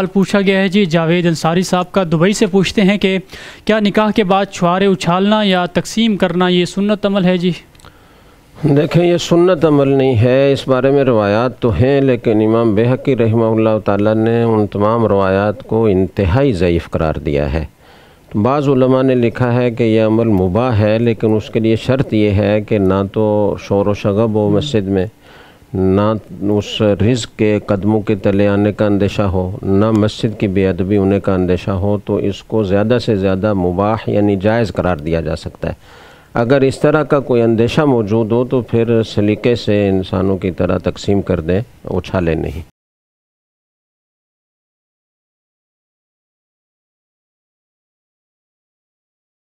सवाल पूछा गया है जी जावेद अंसारी साहब का दुबई से पूछते हैं कि क्या निकाह के बाद छुआरे उछालना या तकसीम करना ये सुन्नत अमल है जी देखें ये सुन्नत अमल नहीं है इस बारे में रवायात तो हैं लेकिन इमाम बेहकी रही ताला ने उन तमाम रवायात को इंतहाई ज़यीफ़ करार दिया है तो बाज़ल ने लिखा है कि यह अमल मुबा है लेकिन उसके लिए शर्त यह है कि ना तो शोर व शगब हो मस्जिद में ना उस रिज के कदमों के तले आने का अंदेशा हो ना मस्जिद की बेअदबी होने का अंदेशा हो तो इसको ज़्यादा से ज़्यादा मुबाह यानी जायज़ करार दिया जा सकता है अगर इस तरह का कोई अंदेशा मौजूद हो तो फिर सलीके से इंसानों की तरह तकसीम कर दें उछाले नहीं